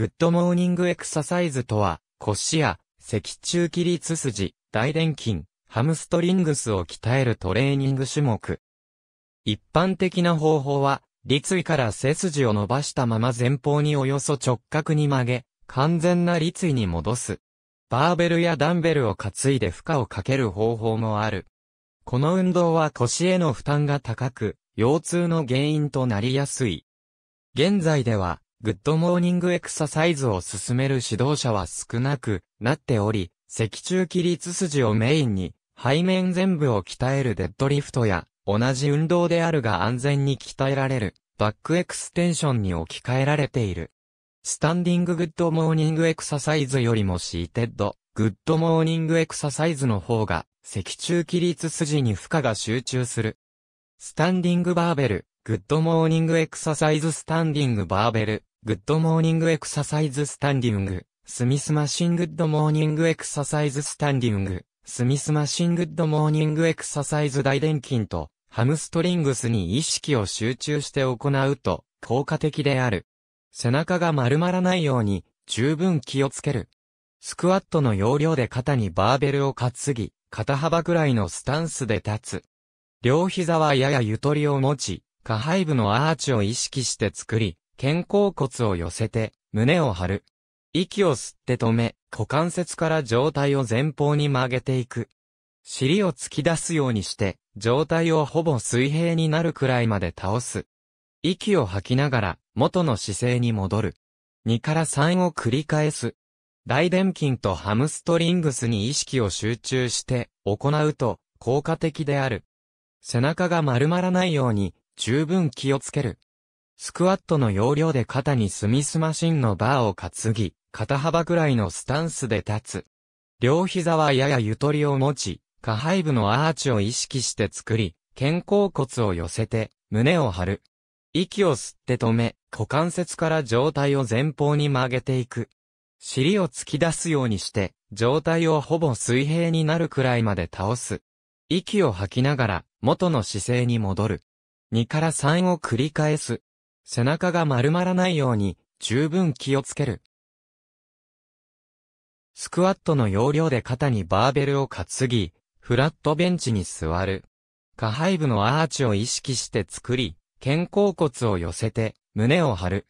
グッドモーニングエクササイズとは、腰や、脊柱起立筋、大殿筋、ハムストリングスを鍛えるトレーニング種目。一般的な方法は、立位から背筋を伸ばしたまま前方におよそ直角に曲げ、完全な立位に戻す。バーベルやダンベルを担いで負荷をかける方法もある。この運動は腰への負担が高く、腰痛の原因となりやすい。現在では、グッドモーニングエクササイズを進める指導者は少なくなっており、脊柱起立筋をメインに、背面全部を鍛えるデッドリフトや、同じ運動であるが安全に鍛えられる、バックエクステンションに置き換えられている。スタンディンググッドモーニングエクササイズよりもシーテッド、グッドモーニングエクササイズの方が、脊柱起立筋に負荷が集中する。スタンディングバーベル、グッドモーニングエクササイズスタンディングバーベル、グッドモーニングエクササイズスタンディング、スミスマシングッドモーニングエクササイズスタンディング、スミスマシングッドモーニングエクササイズ大殿筋と、ハムストリングスに意識を集中して行うと、効果的である。背中が丸まらないように、十分気をつける。スクワットの要領で肩にバーベルを担ぎ、肩幅くらいのスタンスで立つ。両膝はややゆとりを持ち、下背部のアーチを意識して作り、肩甲骨を寄せて、胸を張る。息を吸って止め、股関節から上体を前方に曲げていく。尻を突き出すようにして、上体をほぼ水平になるくらいまで倒す。息を吐きながら、元の姿勢に戻る。2から3を繰り返す。大臀筋とハムストリングスに意識を集中して行うと効果的である。背中が丸まらないように十分気をつける。スクワットの要領で肩にスミスマシンのバーを担ぎ、肩幅くらいのスタンスで立つ。両膝はややゆとりを持ち、下背部のアーチを意識して作り、肩甲骨を寄せて、胸を張る。息を吸って止め、股関節から上体を前方に曲げていく。尻を突き出すようにして、上体をほぼ水平になるくらいまで倒す。息を吐きながら、元の姿勢に戻る。2から3を繰り返す。背中が丸まらないように十分気をつける。スクワットの要領で肩にバーベルを担ぎ、フラットベンチに座る。下背部のアーチを意識して作り、肩甲骨を寄せて、胸を張る。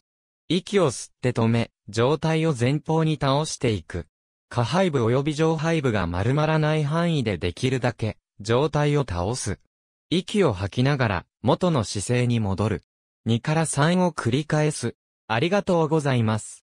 息を吸って止め、上体を前方に倒していく。下背部及び上背部が丸まらない範囲でできるだけ、上体を倒す。息を吐きながら、元の姿勢に戻る。2から3を繰り返す。ありがとうございます。